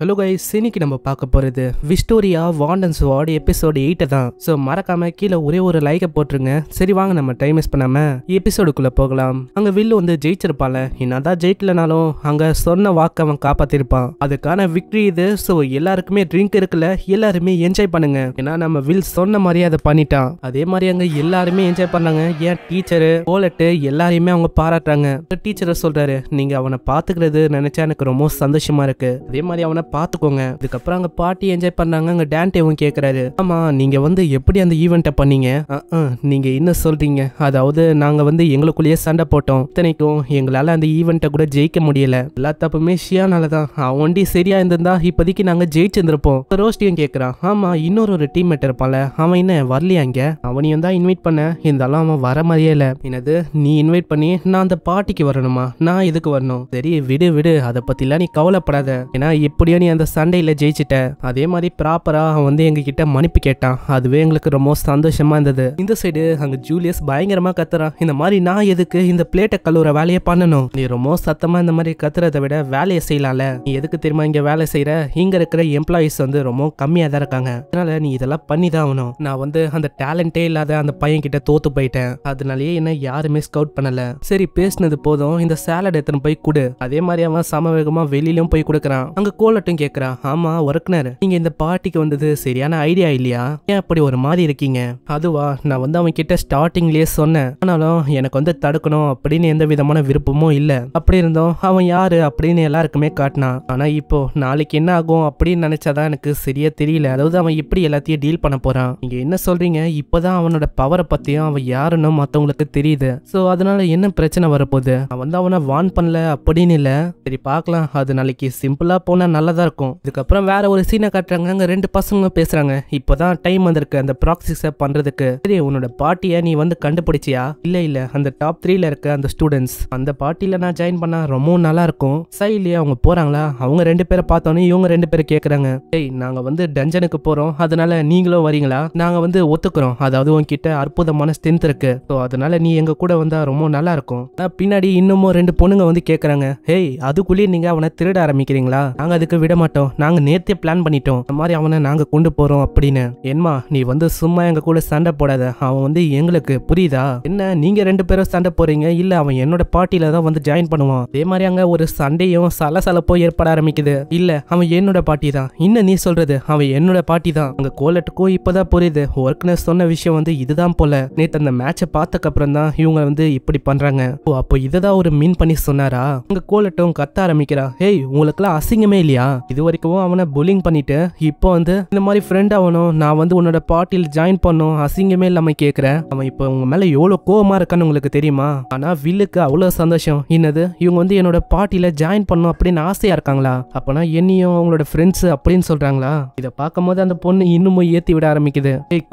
hello guys இன்னைக்கு நம்ம பார்க்க போகிறது விஸ்டோரியா வாண்டன் வார்டு எபிசோடு எயிட்டை தான் ஸோ மறக்காம கீழே ஒரே ஒரு லைக்கை போட்டுருங்க சரி வாங்க நம்ம டைம் மிஸ் பண்ணாம எபிசோடுக்குள்ள போகலாம் அங்க வில்லு வந்து ஜெயிச்சிருப்பாள் என்னதான் ஜெயிக்கலனாலும் அங்க சொன்ன வாக்கு அவன் காப்பாத்திருப்பான் அதுக்கான விக்ட்ரி இது ஸோ எல்லாருக்குமே ட்ரிங்க் இருக்குல்ல எல்லாருமே என்ஜாய் பண்ணுங்க ஏன்னா நம்ம வில் சொன்ன மாதிரியே அதை பண்ணிட்டான் அதே மாதிரி அங்க எல்லாருமே என்ஜாய் பண்ணாங்க ஏன் டீச்சரு போலட்டு எல்லாரையுமே அவங்க பாராட்டுறாங்க டீச்சரை சொல்றாரு நீங்க அவனை பாத்துக்கிறது நினைச்சா எனக்கு ரொம்ப சந்தோஷமா இருக்கு அதே மாதிரி அவனை பார்த்துக்கோங்க இதுக்கப்புறம் அங்கே பார்ட்டி என்ஜாய் பண்ணாங்க அங்கே டேண்டேவும் கேக்குறாரு ஆமாம் நீங்கள் வந்து எப்படி அந்த ஈவெண்ட்டை பண்ணீங்க நீங்கள் என்ன சொல்கிறீங்க அதாவது நாங்கள் வந்து எங்களுக்குள்ளேயே சண்டை போட்டோம் இத்தனைக்கும் எங்களால் அந்த ஈவெண்ட்டை கூட ஜெயிக்க முடியல எல்லா தப்புமே ஷியானால தான் அவன் வண்டி சரியாக இருந்திருந்தா இப்போதைக்கு நாங்கள் ஜெயிச்சிருந்திருப்போம் ரோஸ்டியும் கேட்குறான் ஆமாம் இன்னொரு ஒரு டீம் மேட் இருப்பாள் அவன் என்ன வரலையா இங்கே அவனையும் தான் இன்வைட் பண்ண இருந்தாலும் அவன் வர மாதிரியே இல்லை என்னது நீ இன்வைட் பண்ணி நான் அந்த பார்ட்டிக்கு வரணுமா நான் எதுக்கு வரணும் சரி விடு விடு அதை பற்றிலாம் நீ கவலைப்படாத ஏன்னா எப்படியும் எப்படியோ நீ அந்த சண்டையில் ஜெயிச்சிட்ட அதே மாதிரி ப்ராப்பராக அவன் வந்து எங்ககிட்ட மன்னிப்பு கேட்டான் அதுவே எங்களுக்கு ரொம்ப சந்தோஷமாக இருந்தது இந்த சைடு அங்கே ஜூலியஸ் பயங்கரமாக கத்துறான் இந்த மாதிரி நான் எதுக்கு இந்த பிளேட்டை கல்லூர வேலையை பண்ணணும் நீ ரொம்ப சத்தமாக இந்த மாதிரி கத்துறதை விட வேலையை செய்யலாம்ல நீ எதுக்கு தெரியுமா இங்கே வேலை செய்கிற இங்கே இருக்கிற எம்ப்ளாயிஸ் வந்து ரொம்ப கம்மியாக தான் இருக்காங்க அதனால நீ இதெல்லாம் பண்ணி தான் ஆகணும் நான் வந்து அந்த டேலண்டே இல்லாத அந்த பையன் கிட்ட தோத்து போயிட்டேன் அதனாலயே என்ன யாருமே ஸ்கவுட் பண்ணல சரி பேசினது போதும் இந்த சேலட் எத்தனை போய் கொடு அதே மாதிரி அவன் சமவேகமாக வெளியிலும் போய் கொடுக்குறான் அங்கே கோல மட்டும் கேக்குறா ஆமா ஒர்க்னர் நீங்க இந்த பாட்டிக்கு வந்தது சரியான ஐடியா இல்லையா ஏன் அப்படி ஒரு மாதிரி இருக்கீங்க அதுவா நான் வந்து அவன் கிட்ட ஸ்டார்டிங்லயே சொன்னேன் ஆனாலும் எனக்கு வந்து தடுக்கணும் அப்படின்னு எந்த விதமான விருப்பமும் இல்லை அப்படி இருந்தோம் அவன் யாரு அப்படின்னு எல்லாருக்குமே காட்டினான் ஆனா இப்போ நாளைக்கு என்ன ஆகும் அப்படின்னு நினைச்சாதான் எனக்கு சரியா தெரியல அதாவது அவன் எப்படி எல்லாத்தையும் டீல் பண்ண போறான் நீங்க என்ன சொல்றீங்க இப்பதான் அவனோட பவரை பத்தியும் அவன் யாருன்னு மத்தவங்களுக்கு தெரியுது சோ அதனால என்ன பிரச்சனை வரப்போகுது அவன் வந்து அவனை வான் பண்ணல அப்படின்னு இல்ல சரி பார்க்கலாம் அது நாளைக்கு சிம்பிளா போனா நல்லதா தான் இருக்கும் இதுக்கப்புறம் வேற ஒரு சீனை காட்டுறாங்க அங்கே ரெண்டு பசங்க பேசுறாங்க இப்போதான் டைம் வந்திருக்கு அந்த ப்ராக்சிஸை பண்றதுக்கு சரி உன்னோட பாட்டியை நீ வந்து கண்டுபிடிச்சியா இல்லை இல்லை அந்த டாப் த்ரீல இருக்க அந்த ஸ்டூடெண்ட்ஸ் அந்த பாட்டியில் நான் ஜாயின் பண்ணா ரொம்ப நல்லா இருக்கும் இல்லையா அவங்க போறாங்களா அவங்க ரெண்டு பேரை பார்த்தோன்னே இவங்க ரெண்டு பேரும் கேட்குறாங்க டேய் நாங்கள் வந்து டஞ்சனுக்கு போகிறோம் அதனால நீங்களும் வரீங்களா நாங்கள் வந்து ஒத்துக்கிறோம் அதாவது உங்ககிட்ட அற்புதமான ஸ்ட்ரென்த் இருக்கு ஸோ அதனால நீ எங்கள் கூட வந்தால் ரொம்ப நல்லா இருக்கும் பின்னாடி இன்னமும் ரெண்டு பொண்ணுங்க வந்து கேட்குறாங்க ஹேய் அதுக்குள்ளேயே நீங்கள் அவனை திருட ஆரம்பிக்கிறீங்களா நாங்கள் அதுக்கு விட மாட்டோம் நாங்க நேத்தே பிளான் பண்ணிட்டோம் இந்த மாதிரி அவனை நாங்க கொண்டு போறோம் அப்படின்னு என்மா நீ வந்து சும்மா எங்க கூட சண்டை போடாத அவன் வந்து எங்களுக்கு புரியுதா என்ன நீங்க ரெண்டு பேரும் சண்டை போறீங்க இல்ல அவன் என்னோட பார்ட்டியில தான் வந்து ஜாயின் பண்ணுவான் அதே மாதிரி அங்க ஒரு சண்டையும் சலசலப்போ ஏற்பட ஆரம்பிக்குது இல்ல அவன் என்னோட பார்ட்டி தான் இன்னும் நீ சொல்றது அவன் என்னோட பார்ட்டி தான் அங்க கோலட்டுக்கும் இப்பதான் புரியுது ஒர்க்னஸ் சொன்ன விஷயம் வந்து இதுதான் போல நேத்து அந்த மேட்சை பார்த்ததுக்கு அப்புறம் தான் இவங்க வந்து இப்படி பண்றாங்க ஓ அப்போ இதுதான் ஒரு மீன் பண்ணி சொன்னாரா அங்க கோலட்டும் கத்த ஆரம்பிக்கிறா ஹேய் உங்களுக்குலாம் அசிங்கமே இல்லையா பண்ணிட்டான் இது வரைக்கும் அவனை புல்லிங் பண்ணிட்டு இப்போ வந்து இந்த மாதிரி ஃப்ரெண்ட் ஆகணும் நான் வந்து உன்னோட பார்ட்டியில் ஜாயின் பண்ணும் அசிங்கமே இல்லாம கேக்குறேன் அவன் இப்போ உங்க மேல எவ்வளவு கோவமா இருக்கான்னு உங்களுக்கு தெரியுமா ஆனா வில்லுக்கு அவ்வளவு சந்தோஷம் என்னது இவங்க வந்து என்னோட பாட்டியில ஜாயின் பண்ணும் அப்படின்னு ஆசையா இருக்காங்களா அப்பனா என்னையும் அவங்களோட ஃப்ரெண்ட்ஸ் அப்படின்னு சொல்றாங்களா இதை பார்க்கும் அந்த பொண்ணு இன்னமும் ஏத்தி விட ஆரம்பிக்குது ஏய்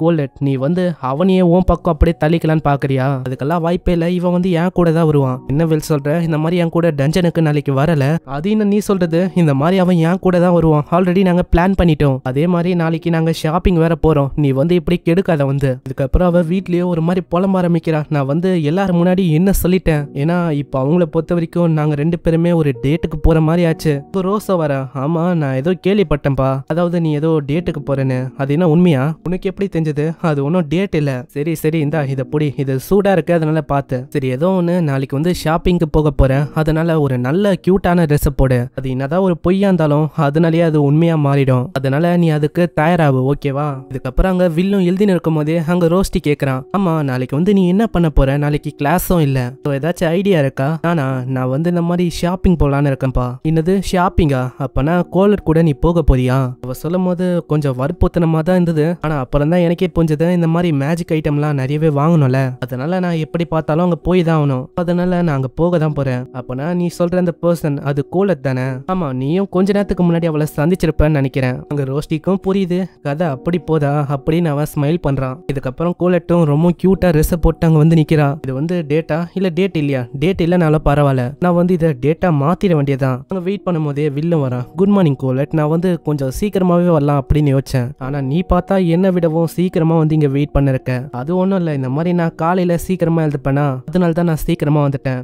நீ வந்து அவனையே உன் பக்கம் அப்படியே தள்ளிக்கலான்னு பாக்குறியா அதுக்கெல்லாம் வாய்ப்பே இல்ல இவன் வந்து என் கூட தான் வருவான் என்ன வில் சொல்ற இந்த மாதிரி என் கூட டஞ்சனுக்கு நாளைக்கு வரல அது என்ன நீ சொல்றது இந்த மாதிரி அவன் என் கூட தான் வருவோம் ஆல்ரெடி நாங்கள் பிளான் பண்ணிட்டோம் அதே மாதிரி நாளைக்கு நாங்கள் ஷாப்பிங் வேற போகிறோம் நீ வந்து இப்படி கெடுக்காத வந்து இதுக்கப்புறம் அவள் வீட்லேயே ஒரு மாதிரி புலம்ப ஆரம்பிக்கிறா நான் வந்து எல்லாரும் முன்னாடி என்ன சொல்லிட்டேன் ஏன்னா இப்போ அவங்கள பொறுத்த வரைக்கும் நாங்கள் ரெண்டு பேருமே ஒரு டேட்டுக்கு போகிற மாதிரி ஆச்சு இப்போ ரோசா வர ஆமாம் நான் ஏதோ கேள்விப்பட்டேன்ப்பா அதாவது நீ ஏதோ டேட்டுக்கு போகிறேன்னு அது என்ன உண்மையா உனக்கு எப்படி தெரிஞ்சது அது ஒன்றும் டேட் இல்லை சரி சரி இந்தா இதை பொடி இது சூடாக இருக்கு அதனால பார்த்து சரி ஏதோ ஒன்று நாளைக்கு வந்து ஷாப்பிங்க்கு போக போகிறேன் அதனால ஒரு நல்ல க்யூட்டான ட்ரெஸ்ஸை போடு அது என்னதான் ஒரு பொய்யா இருந்தாலும் இருந்தாலும் அதனாலேயே அது உண்மையாக மாறிடும் அதனால நீ அதுக்கு தயாராகு ஓகேவா இதுக்கப்புறம் அங்கே வில்லும் எழுதினு இருக்கும் போதே அங்கே ரோஸ்டி கேட்குறான் ஆமா நாளைக்கு வந்து நீ என்ன பண்ண போகிற நாளைக்கு கிளாஸும் இல்லை ஸோ ஏதாச்சும் ஐடியா இருக்கா ஆனா நான் வந்து இந்த மாதிரி ஷாப்பிங் போகலான்னு இருக்கேன்ப்பா என்னது ஷாப்பிங்கா அப்பனா கோலர் கூட நீ போக போறியா அவ சொல்லும் போது கொஞ்சம் வற்புத்தனமா தான் இருந்தது ஆனால் அப்புறம் தான் எனக்கே புரிஞ்சது இந்த மாதிரி மேஜிக் ஐட்டம்லாம் நிறையவே வாங்கணும்ல அதனால நான் எப்படி பார்த்தாலும் அங்கே போய் தான் ஆகணும் அதனால நான் அங்கே போக தான் போகிறேன் அப்பனா நீ சொல்கிற அந்த பர்சன் அது கோலர் தானே ஆமாம் நீயும் கொஞ்ச நேரம் நேரத்துக்கு முன்னாடி அவளை சந்திச்சிருப்பேன்னு நினைக்கிறேன் அங்கே ரோஷ்டிக்கும் புரியுது கதை அப்படி போதா அப்படின்னு அவன் ஸ்மைல் பண்றான் இதுக்கப்புறம் கோலட்டும் ரொம்ப க்யூட்டாக ட்ரெஸ்ஸை போட்டு அங்கே வந்து நிக்கிறான் இது வந்து டேட்டா இல்லை டேட் இல்லையா டேட் இல்லைனாலும் பரவாயில்ல நான் வந்து இதை டேட்டா மாற்றிட வேண்டியதான் அங்கே வெயிட் பண்ணும் போதே வில்லும் வரான் குட் மார்னிங் கோலட் நான் வந்து கொஞ்சம் சீக்கிரமாவே வரலாம் அப்படின்னு யோசிச்சேன் ஆனால் நீ பார்த்தா என்னை விடவும் சீக்கிரமா வந்து இங்கே வெயிட் பண்ணிருக்க அது ஒண்ணும் இல்ல இந்த மாதிரி நான் காலையில சீக்கிரமா எழுதுப்பேனா அதனால தான் நான் சீக்கிரமா வந்துட்டேன்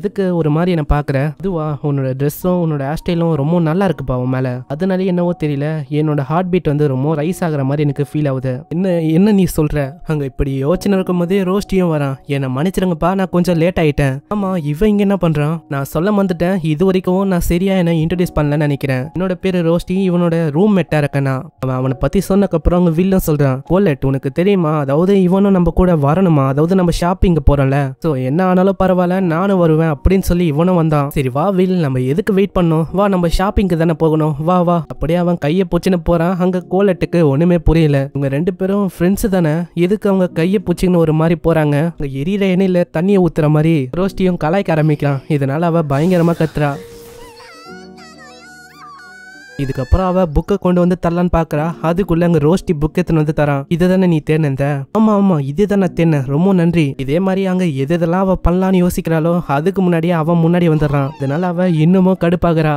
எதுக்கு ஒரு மாதிரி என்ன பார்க்குற அதுவா உன்னோட ட்ரெஸ்ஸும் உன்னோட ஹேர் ஸ்டைலும் ரொம்ப நல்லா இருக்கு இருக்குப்பா உன் மேலே அதனாலே என்னவோ தெரியல என்னோட ஹார்ட் பீட் வந்து ரொம்ப ரைஸ் ஆகிற மாதிரி எனக்கு ஃபீல் ஆகுது என்ன என்ன நீ சொல்கிற அங்கே இப்படி யோசனை இருக்கும் போதே ரோஸ்டியும் வரான் என்னை மன்னிச்சிருங்கப்பா நான் கொஞ்சம் லேட் ஆகிட்டேன் ஆமாம் இவன் இங்கே என்ன பண்ணுறான் நான் சொல்ல வந்துட்டேன் இது வரைக்கும் நான் சரியாக என்ன இன்ட்ரடியூஸ் பண்ணலன்னு நினைக்கிறேன் என்னோட பேர் ரோஸ்டி இவனோட ரூம் மெட்டாக இருக்கேனா அவன் அவனை பற்றி சொன்னக்கப்புறம் அவங்க வில்லன் சொல்கிறான் கோலெட் உனக்கு தெரியுமா அதாவது இவனும் நம்ம கூட வரணுமா அதாவது நம்ம ஷாப்பிங் போகிறோம்ல ஸோ என்ன ஆனாலும் பரவாயில்ல நானும் வருவேன் அப்படின்னு சொல்லி இவனும் வந்தான் சரி வா வில் நம்ம எதுக்கு வெயிட் பண்ணோம் வா நம்ம ஷாப்பிங்க்கு தானே தானே போகணும் வா வா அப்படியே அவன் கையை பூச்சின்னு போறான் அங்க கோலட்டுக்கு ஒண்ணுமே புரியல இவங்க ரெண்டு பேரும் ஃப்ரெண்ட்ஸ் தானே எதுக்கு அவங்க கையை பூச்சிங்கன்னு ஒரு மாதிரி போறாங்க அங்க எரியற எண்ணெயில தண்ணியை ஊத்துற மாதிரி ரோஸ்டியும் கலாய்க்க ஆரம்பிக்கிறான் இதனால அவ பயங்கரமா கத்துறா இதுக்கப்புறம் அவ புக்கை கொண்டு வந்து தரலான்னு பாக்குறா அதுக்குள்ள அங்க ரோஸ்டி புக் எடுத்துன்னு வந்து தரான் இதுதானே நீ தேனந்த ஆமா ஆமா இதுதான் தானே தேர்னேன் ரொம்ப நன்றி இதே மாதிரி அங்க எது எதெல்லாம் அவ பண்ணலான்னு யோசிக்கிறாளோ அதுக்கு முன்னாடியே அவன் முன்னாடி வந்துடுறான் இதனால அவ இன்னமும் கடுப்பாகிறா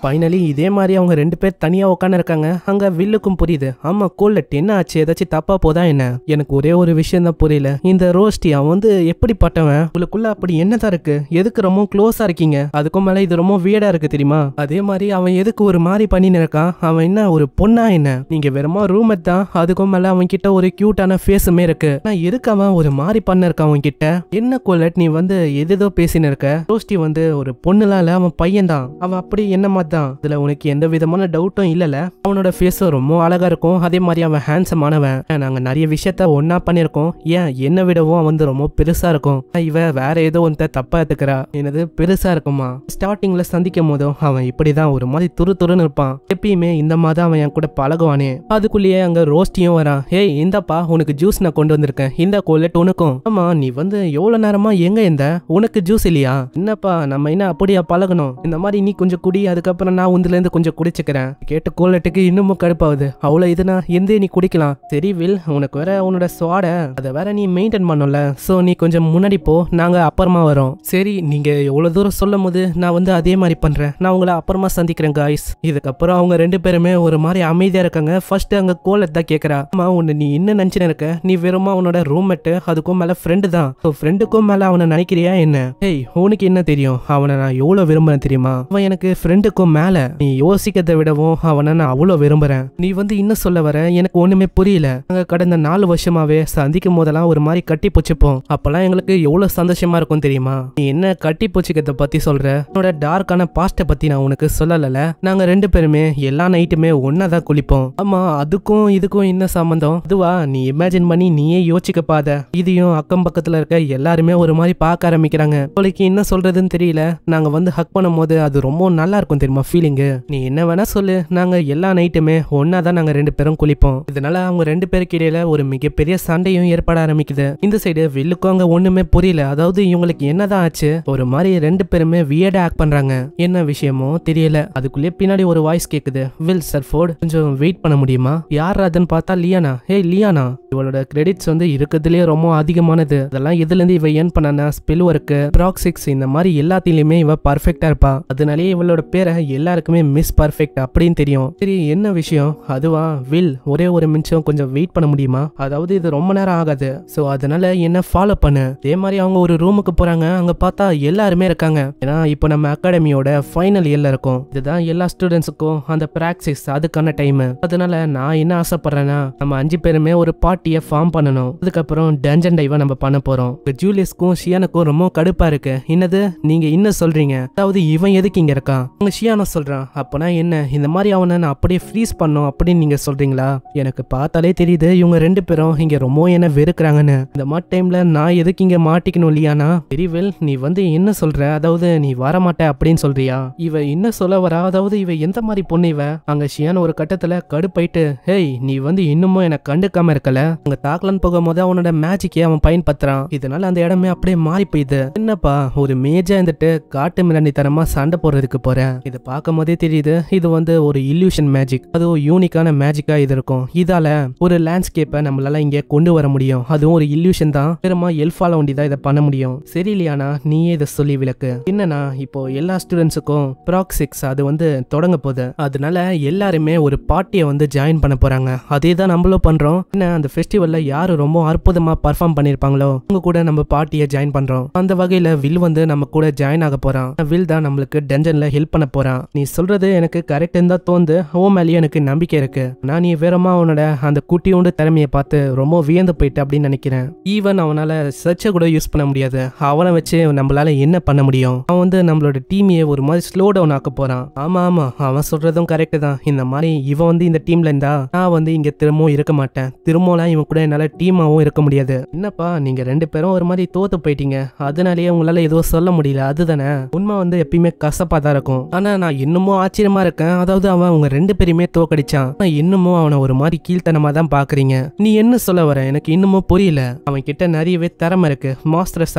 ஃபைனலி இதே மாதிரி அவங்க ரெண்டு பேர் தனியாக உட்காந்துருக்காங்க அங்கே வில்லுக்கும் புரியுது ஆமாம் கோல்ல என்ன ஆச்சு ஏதாச்சும் தப்பாக போதா என்ன எனக்கு ஒரே ஒரு விஷயம் தான் புரியல இந்த ரோஸ்டி அவன் வந்து எப்படிப்பட்டவன் உங்களுக்குள்ள அப்படி என்னதான் இருக்கு எதுக்கு ரொம்ப க்ளோஸா இருக்கீங்க அதுக்கும் மேலே இது ரொம்ப வீடா இருக்கு தெரியுமா அதே மாதிரி அவன் எதுக்கு ஒரு மாதிரி பண்ணின்னு இருக்கான் அவன் என்ன ஒரு பொண்ணா என்ன நீங்க வெறுமா ரூமர் தான் அதுக்கும் மேலே அவன் கிட்ட ஒரு க்யூட்டான ஃபேஸுமே இருக்கு நான் எதுக்கு அவன் ஒரு மாதிரி பண்ணிருக்கான் அவன் கிட்ட என்ன கோலட் நீ வந்து எதுதோ பேசின்னு இருக்க ரோஸ்டி வந்து ஒரு பொண்ணுலாம் இல்ல அவன் பையன் தான் அவன் அப்படி என்ன பார்த்தான் இதுல உனக்கு எந்த விதமான டவுட்டும் இல்லல அவனோட ஃபேஸும் ரொம்ப அழகா இருக்கும் அதே மாதிரி அவன் ஆனவன் நாங்க நிறைய விஷயத்த ஒன்னா பண்ணிருக்கோம் ஏன் என்னை விடவும் அவன் வந்து ரொம்ப பெருசா இருக்கும் இவ வேற ஏதோ ஒன்ற தப்பா எடுத்துக்கிறா எனது பெருசா இருக்குமா ஸ்டார்டிங்ல சந்திக்கும் போதும் அவன் இப்படிதான் ஒரு மாதிரி துரு துருன்னு இருப்பான் எப்பயுமே இந்த மாதிரி அவன் என் கூட பழகுவானே அதுக்குள்ளேயே அங்க ரோஸ்டியும் வரான் ஏய் இந்தப்பா உனக்கு ஜூஸ் நான் கொண்டு வந்திருக்கேன் இந்த கோலட் உனக்கும் ஆமா நீ வந்து எவ்வளவு நேரமா எங்க இந்த உனக்கு ஜூஸ் இல்லையா என்னப்பா நம்ம என்ன அப்படியா பழகணும் இந்த மாதிரி நீ கொஞ்சம் குடி அதுக்கப்புறம் அப்புறம் நான் உந்துலேருந்து கொஞ்சம் குடிச்சுக்கிறேன் கேட்டு கோலட்டுக்கு இன்னமும் கடுப்பாகுது அவ்வளோ இதுனா எந்த நீ குடிக்கலாம் சரி வில் உனக்கு வேற உன்னோட சுவாடை அதை வேற நீ மெயின்டைன் பண்ணல ஸோ நீ கொஞ்சம் முன்னாடி போ நாங்கள் அப்புறமா வரோம் சரி நீங்கள் எவ்வளோ தூரம் சொல்லும் போது நான் வந்து அதே மாதிரி பண்ணுறேன் நான் உங்களை அப்புறமா சந்திக்கிறேன் காய்ஸ் இதுக்கப்புறம் அவங்க ரெண்டு பேருமே ஒரு மாதிரி அமைதியாக இருக்காங்க ஃபர்ஸ்ட் அங்கே கோலட் தான் கேட்குறா அம்மா உன்னை நீ என்ன நினச்சின்னு இருக்க நீ வெறுமா உன்னோட ரூம்மேட்டு அதுக்கும் மேலே ஃப்ரெண்டு தான் ஸோ ஃப்ரெண்டுக்கும் மேலே அவனை நினைக்கிறியா என்ன ஏய் உனக்கு என்ன தெரியும் அவனை நான் எவ்வளோ விரும்புகிறேன் தெரியுமா அவன் எனக்கு ஃப்ரெண்டுக்கும் எல்லாத்துக்கும் மேல நீ யோசிக்கிறத விடவும் அவனை நான் அவ்வளோ விரும்புறேன் நீ வந்து இன்னும் சொல்ல வர எனக்கு ஒண்ணுமே புரியல நாங்க கடந்த நாலு வருஷமாவே சந்திக்கும் போதெல்லாம் ஒரு மாதிரி கட்டி போச்சுப்போம் அப்பெல்லாம் எங்களுக்கு எவ்வளவு சந்தோஷமா இருக்கும் தெரியுமா நீ என்ன கட்டி போச்சுக்கிறத பத்தி சொல்ற என்னோட டார்க்கான பாஸ்ட பத்தி நான் உனக்கு சொல்லல நாங்க ரெண்டு பேருமே எல்லா நைட்டுமே ஒன்னாதான் தான் குளிப்போம் ஆமா அதுக்கும் இதுக்கும் என்ன சம்பந்தம் அதுவா நீ இமேஜின் பண்ணி நீயே யோசிக்க பாத இதையும் அக்கம் பக்கத்துல இருக்க எல்லாருமே ஒரு மாதிரி பார்க்க ஆரம்பிக்கிறாங்க உங்களுக்கு என்ன சொல்றதுன்னு தெரியல நாங்க வந்து ஹக் பண்ணும் போது அது ரொம்ப நல்லா இருக்கும் தெரியுமா நம்ம ஃபீலிங்கு நீ என்ன வேணா சொல்லு நாங்க எல்லா நைட்டுமே ஒன்னா தான் நாங்க ரெண்டு பேரும் குளிப்போம் இதனால அவங்க ரெண்டு பேருக்கு இடையில ஒரு மிகப்பெரிய சண்டையும் ஏற்பட ஆரம்பிக்குது இந்த சைடு வில்லுக்கும் அங்க ஒண்ணுமே புரியல அதாவது இவங்களுக்கு என்னதான் ஆச்சு ஒரு மாதிரி ரெண்டு பேருமே வியர்டா ஆக்ட் பண்றாங்க என்ன விஷயமோ தெரியல அதுக்குள்ளே பின்னாடி ஒரு வாய்ஸ் கேக்குது வில் ஃபோர்ட் கொஞ்சம் வெயிட் பண்ண முடியுமா யார் அதுன்னு பார்த்தா லியானா ஹே லியானா இவளோட கிரெடிட்ஸ் வந்து இருக்கிறதுலே ரொம்ப அதிகமானது அதெல்லாம் இதுல இருந்து இவ ஏன் பண்ணனா ஸ்பெல் ஒர்க் ப்ராக்சிக்ஸ் இந்த மாதிரி எல்லாத்திலயுமே இவ பர்ஃபெக்டா இருப்பா அதனாலேயே இவளோட பேரை எல்லாருக்குமே மிஸ் பர்ஃபெக்ட் அப்படின்னு தெரியும் சரி என்ன விஷயம் அதுவா வில் ஒரே ஒரு நிமிஷம் கொஞ்சம் வெயிட் பண்ண முடியுமா அதாவது இது ரொம்ப நேரம் ஆகாது ஸோ அதனால என்ன ஃபாலோ பண்ணு அதே மாதிரி அவங்க ஒரு ரூமுக்கு போறாங்க அங்க பார்த்தா எல்லாருமே இருக்காங்க ஏன்னா இப்போ நம்ம அகாடமியோட ஃபைனல் இயர்ல இருக்கும் இதுதான் எல்லா ஸ்டூடெண்ட்ஸுக்கும் அந்த பிராக்டிஸ் அதுக்கான டைம் அதனால நான் என்ன ஆசைப்படுறேன்னா நம்ம அஞ்சு பேருமே ஒரு பார்ட்டியை ஃபார்ம் பண்ணணும் அதுக்கப்புறம் டஞ்சன் டைவை நம்ம பண்ண போறோம் ஜூலியஸ்க்கும் ஷியானுக்கும் ரொம்ப கடுப்பா இருக்கு என்னது நீங்க இன்னும் சொல்றீங்க அதாவது இவன் எதுக்கு இங்க இருக்கான் ஷியா நான் சொல்கிறேன் அப்போனா என்ன இந்த மாதிரி அவனை நான் அப்படியே ஃப்ரீஸ் பண்ணோம் அப்படின்னு நீங்கள் சொல்கிறீங்களா எனக்கு பார்த்தாலே தெரியுது இவங்க ரெண்டு பேரும் இங்கே ரொம்ப என்ன வெறுக்கிறாங்கன்னு இந்த மாதிரி டைமில் நான் எதுக்கு இங்கே மாட்டிக்கணும் இல்லையானா தெரிவில் நீ வந்து என்ன சொல்கிற அதாவது நீ வர அப்படின்னு சொல்கிறியா இவ என்ன சொல்ல வரா அதாவது இவ எந்த மாதிரி பொண்ணு இவ அங்கே ஷியான் ஒரு கட்டத்தில் கடுப்பாயிட்டு ஹேய் நீ வந்து இன்னமும் எனக்கு கண்டுக்காம இருக்கல அங்கே தாக்கலான்னு போகும்போது அவனோட மேஜிக்கே அவன் பயன்படுத்துறான் இதனால அந்த இடமே அப்படியே மாறி போயிது என்னப்பா ஒரு மேஜா இருந்துட்டு காட்டு மிராண்டி தரமா சண்டை போடுறதுக்கு போறேன் இதை பார்க்கும் போதே தெரியுது இது வந்து ஒரு இல்யூஷன் மேஜிக் அதுவும் யூனிக்கான மேஜிக்காக இது இருக்கும் இதால ஒரு லேண்ட்ஸ்கேப்பை நம்மளால இங்கே கொண்டு வர முடியும் அதுவும் ஒரு இல்யூஷன் தான் பெருமா எல்ஃபால வண்டிதான் தான் இதை பண்ண முடியும் சரி இல்லையானா நீயே இதை சொல்லி விளக்கு என்னன்னா இப்போ எல்லா ஸ்டூடெண்ட்ஸுக்கும் ப்ராக் சிக்ஸ் அது வந்து தொடங்க போகுது அதனால எல்லாருமே ஒரு பார்ட்டியை வந்து ஜாயின் பண்ண போறாங்க அதே தான் நம்மளும் பண்றோம் என்ன அந்த ஃபெஸ்டிவல்ல யாரு ரொம்ப அற்புதமா பர்ஃபார்ம் பண்ணிருப்பாங்களோ அவங்க கூட நம்ம பார்ட்டியை ஜாயின் பண்றோம் அந்த வகையில வில் வந்து நம்ம கூட ஜாயின் ஆக போறான் வில் தான் நம்மளுக்கு டென்ஷன்ல ஹெல்ப் பண்ண போறான் சொல்கிறான் நீ சொல்கிறது எனக்கு கரெக்டுன்னு தான் தோந்து ஓ மேலேயும் எனக்கு நம்பிக்கை இருக்கு நான் நீ வேறமா அவனோட அந்த குட்டியோண்டு திறமையை பார்த்து ரொம்ப வியந்து போயிட்டு அப்படின்னு நினைக்கிறேன் ஈவன் அவனால் சர்ச்சை கூட யூஸ் பண்ண முடியாது அவனை வச்சு நம்மளால என்ன பண்ண முடியும் அவன் வந்து நம்மளோட டீமையே ஒரு மாதிரி ஸ்லோ டவுன் ஆக்க போகிறான் ஆமாம் ஆமாம் அவன் சொல்கிறதும் கரெக்டு தான் இந்த மாதிரி இவன் வந்து இந்த டீமில் இருந்தா நான் வந்து இங்கே திரும்பவும் இருக்க மாட்டேன் திரும்பலாம் இவன் கூட என்னால் டீமாகவும் இருக்க முடியாது என்னப்பா நீங்கள் ரெண்டு பேரும் ஒரு மாதிரி தோத்து போயிட்டீங்க அதனாலேயே உங்களால் எதுவும் சொல்ல முடியல அதுதானே உண்மை வந்து எப்பயுமே கசப்பாக தான் இருக்கும் ஆனால் நான் இன்னமும் ஆச்சரியமா இருக்கேன் அதாவது அவன் அவங்க ரெண்டு பேருமே தோக்கடிச்சான் இன்னமும் அவனை ஒரு மாதிரி கீழ்த்தனமா தான் பாக்குறீங்க நீ என்ன சொல்ல வர எனக்கு இன்னமும் புரியல அவன் கிட்ட நிறையவே திறமை இருக்கு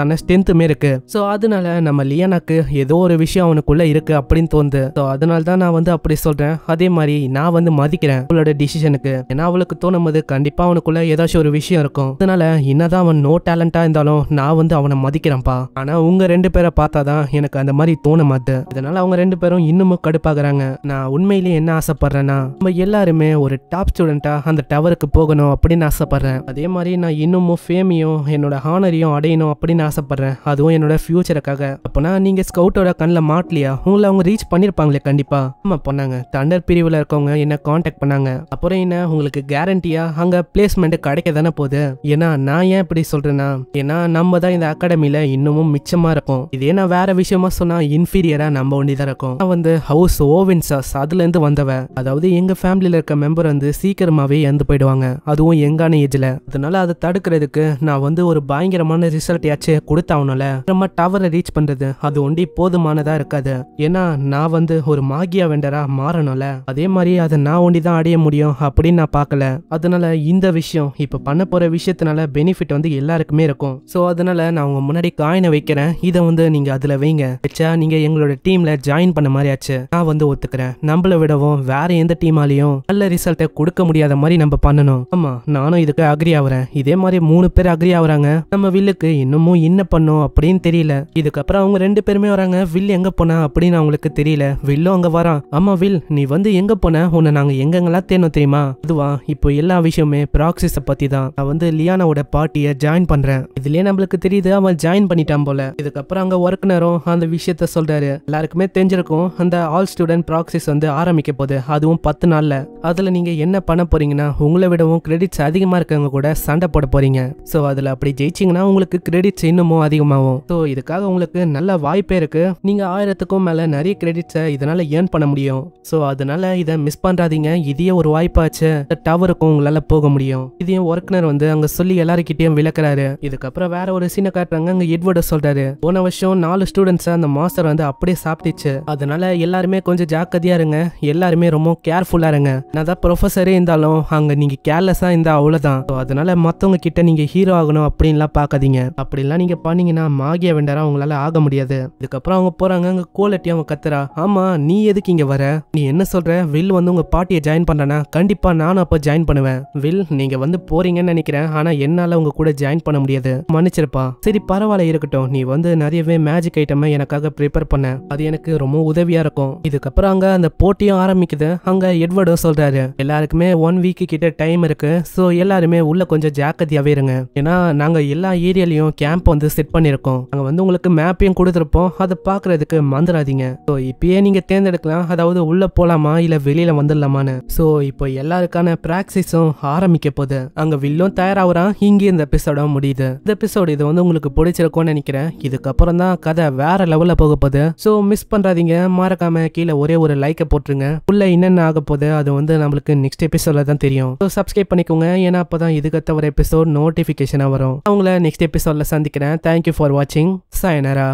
ஆன ஸ்ட்ரென்த்துமே இருக்கு ஸோ அதனால நம்ம லியானாக்கு ஏதோ ஒரு விஷயம் அவனுக்குள்ள இருக்கு அப்படின்னு தோணுது ஸோ அதனால தான் நான் வந்து அப்படி சொல்றேன் அதே மாதிரி நான் வந்து மதிக்கிறேன் அவளோட டிசிஷனுக்கு ஏன்னா அவளுக்கு தோணும் போது கண்டிப்பா அவனுக்குள்ள ஏதாச்சும் ஒரு விஷயம் இருக்கும் அதனால என்னதான் அவன் நோ டேலண்டா இருந்தாலும் நான் வந்து அவனை மதிக்கிறேன்ப்பா ஆனா உங்க ரெண்டு பேரை பார்த்தாதான் எனக்கு அந்த மாதிரி தோண மாட்டு அதனால அவங்க ரெண்டு பேரும் இன்னமும் கடுப்பாகிறாங்க நான் உண்மையிலேயே என்ன ஆசைப்படுறேன்னா நம்ம எல்லாருமே ஒரு டாப் ஸ்டூடெண்ட்டாக அந்த டவருக்கு போகணும் அப்படின்னு ஆசைப்படுறேன் அதே மாதிரி நான் இன்னமும் ஃபேமையும் என்னோட ஹானரையும் அடையணும் அப்படின்னு ஆசைப்படுறேன் அதுவும் என்னோட ஃபியூச்சருக்காக அப்போனா நீங்க ஸ்கவுட்டோட கண்ணில் மாட்டலையா உங்களை அவங்க ரீச் பண்ணியிருப்பாங்களே கண்டிப்பா ஆமாம் பண்ணாங்க தண்டர் பிரிவில் இருக்கவங்க என்ன காண்டாக்ட் பண்ணாங்க அப்புறம் என்ன உங்களுக்கு கேரண்டியா அங்க பிளேஸ்மெண்ட் கிடைக்க தானே போகுது ஏன்னா நான் ஏன் இப்படி சொல்றேன்னா ஏன்னா நம்ம தான் இந்த அகாடமியில இன்னமும் மிச்சமா இருக்கும் இதே நான் வேற விஷயமா சொன்னா இன்ஃபீரியராக நம்ம ஒண்டி தான் இருக்கும் வந்து ஹவுஸ் ஓவின்சாஸ் அதுலேருந்து வந்தவன் அதாவது எங்கள் ஃபேமிலியில் இருக்க மெம்பர் வந்து சீக்கிரமாகவே இறந்து போயிடுவாங்க அதுவும் எங்கான ஏஜில் அதனால அதை தடுக்கிறதுக்கு நான் வந்து ஒரு பயங்கரமான ரிசல்ட் யாச்சு கொடுத்தாவனால நம்ம டவரை ரீச் பண்ணுறது அது ஒண்டி போதுமானதாக இருக்காது ஏன்னா நான் வந்து ஒரு மாகியா வெண்டராக மாறணும்ல அதே மாதிரி அதை நான் ஒண்டி தான் அடைய முடியும் அப்படின்னு நான் பார்க்கல அதனால இந்த விஷயம் இப்போ பண்ண போகிற விஷயத்தினால பெனிஃபிட் வந்து எல்லாருக்குமே இருக்கும் ஸோ அதனால நான் உங்கள் முன்னாடி காயினை வைக்கிறேன் இதை வந்து நீங்கள் அதில் வைங்க வச்சா நீங்கள் எங்களோட டீமில் ஜாயின் பண்ண மாதிரி மாதிரியாச்சு நான் வந்து ஒத்துக்கிறேன் நம்மளை விடவும் வேற எந்த டீமாலையும் நல்ல ரிசல்ட்டை கொடுக்க முடியாத மாதிரி நம்ம பண்ணணும் ஆமா நானும் இதுக்கு அக்ரி ஆகுறேன் இதே மாதிரி மூணு பேர் அக்ரி ஆகுறாங்க நம்ம வில்லுக்கு இன்னமும் என்ன பண்ணும் அப்படின்னு தெரியல இதுக்கப்புறம் அவங்க ரெண்டு பேருமே வராங்க வில் எங்க போனா அப்படின்னு அவங்களுக்கு தெரியல வில்லும் அங்க வரான் ஆமா வில் நீ வந்து எங்க போன உன்னை நாங்க எங்கெங்கெல்லாம் தேனும் தெரியுமா அதுவா இப்போ எல்லா விஷயமே ப்ராக்சிஸ பத்தி தான் நான் வந்து லியானாவோட பார்ட்டியை ஜாயின் பண்றேன் இதுலயே நம்மளுக்கு தெரியுது அவன் ஜாயின் பண்ணிட்டான் போல இதுக்கப்புறம் அங்க ஒர்க்னரும் அந்த விஷயத்த சொல்றாரு எல்லாருக்குமே தெரிஞ்சிருக்கும் அந்த ஆல் ஸ்டூடெண்ட் ப்ராக்சிஸ் வந்து ஆரம்பிக்க போகுது அதுவும் பத்து நாளில் அதில் நீங்கள் என்ன பண்ண போறீங்கன்னா உங்களை விடவும் கிரெடிட்ஸ் அதிகமாக இருக்கவங்க கூட சண்டை போட போகிறீங்க ஸோ அதில் அப்படி ஜெயிச்சிங்கன்னா உங்களுக்கு கிரெடிட்ஸ் இன்னமும் அதிகமாகும் ஸோ இதுக்காக உங்களுக்கு நல்ல வாய்ப்பே இருக்குது நீங்கள் ஆயிரத்துக்கும் மேலே நிறைய கிரெடிட்ஸை இதனால் ஏர்ன் பண்ண முடியும் ஸோ அதனால் இதை மிஸ் பண்ணுறாதீங்க இதையே ஒரு வாய்ப்பாச்சு டவருக்கும் உங்களால் போக முடியும் இதையும் ஒர்க்னர் வந்து அங்கே சொல்லி எல்லாருக்கிட்டையும் விளக்குறாரு இதுக்கப்புறம் வேற ஒரு சீனை காட்டுறாங்க அங்கே எட்வர்ட சொல்கிறாரு போன வருஷம் நாலு ஸ்டூடெண்ட்ஸை அந்த மாஸ்டர் வந்து அப்படியே சாப்பிட்டுச்சு அதனால எல்லாருமே கொஞ்சம் ஜாக்கிரதையாக இருங்க எல்லாருமே ரொம்ப கேர்ஃபுல்லாக இருங்க நான் தான் ப்ரொஃபஸரே இருந்தாலும் அங்கே நீங்கள் கேர்லெஸ்ஸாக இருந்தால் அவ்வளோதான் ஸோ அதனால் மற்றவங்க கிட்ட நீங்கள் ஹீரோ ஆகணும் அப்படின்லாம் பார்க்காதீங்க அப்படிலாம் நீங்கள் பண்ணீங்கன்னா மாகிய வேண்டாரா அவங்களால ஆக முடியாது இதுக்கப்புறம் அவங்க போகிறாங்க அங்கே கோலட்டி அவங்க கத்துறா ஆமாம் நீ எதுக்கு இங்கே வர நீ என்ன சொல்கிற வில் வந்து உங்கள் பாட்டியை ஜாயின் பண்ணுறேன்னா கண்டிப்பாக நானும் அப்போ ஜாயின் பண்ணுவேன் வில் நீங்கள் வந்து போறீங்கன்னு நினைக்கிறேன் ஆனால் என்னால் உங்க கூட ஜாயின் பண்ண முடியாது மன்னிச்சிருப்பா சரி பரவாயில்ல இருக்கட்டும் நீ வந்து நிறையவே மேஜிக் ஐட்டமை எனக்காக ப்ரிப்பேர் பண்ண அது எனக்கு ரொம்ப உதவியாக ஹாப்பியா இருக்கும் இதுக்கப்புறம் அங்க அந்த போட்டியும் ஆரம்பிக்குது அங்க எட்வர்டும் சொல்றாரு எல்லாருக்குமே ஒன் வீக் கிட்ட டைம் இருக்கு ஸோ எல்லாருமே உள்ள கொஞ்சம் ஜாக்கிரதையாவே இருங்க ஏன்னா நாங்க எல்லா ஏரியாலையும் கேம்ப் வந்து செட் பண்ணிருக்கோம் அங்க வந்து உங்களுக்கு மேப்பையும் கொடுத்துருப்போம் அதை பாக்குறதுக்கு மறந்துடாதீங்க ஸோ இப்பயே நீங்க தேர்ந்தெடுக்கலாம் அதாவது உள்ள போலாமா இல்ல வெளியில வந்துடலாமான்னு ஸோ இப்போ எல்லாருக்கான பிராக்டிஸும் ஆரம்பிக்க போகுது அங்க வில்லும் தயாராகிறான் இங்க இந்த எபிசோட முடியுது இந்த எபிசோடு இது வந்து உங்களுக்கு பிடிச்சிருக்கும்னு நினைக்கிறேன் இதுக்கப்புறம் தான் கதை வேற லெவலில் போக போகுது ஸோ மிஸ் பண்ணுறாதீங்க மறக்காம கீழே ஒரே ஒரு லைக்கை போட்டுருங்க உள்ளே என்னென்ன ஆக போதே அது வந்து நம்மளுக்கு நெக்ஸ்ட் எபிசோட தான் தெரியும் ஸோ சப்ஸ்கிரைப் பண்ணிக்கோங்க ஏன்னா அப்போ தான் இதுக்கத்த ஒரு எபிசோட் நோட்டிஃபிகேஷனாக வரும் அவங்கள நெக்ஸ்ட் எபிசோட்ல சந்திக்கிறேன் தேங்க்யூ ஃபார் வாட்சிங் சாயனரா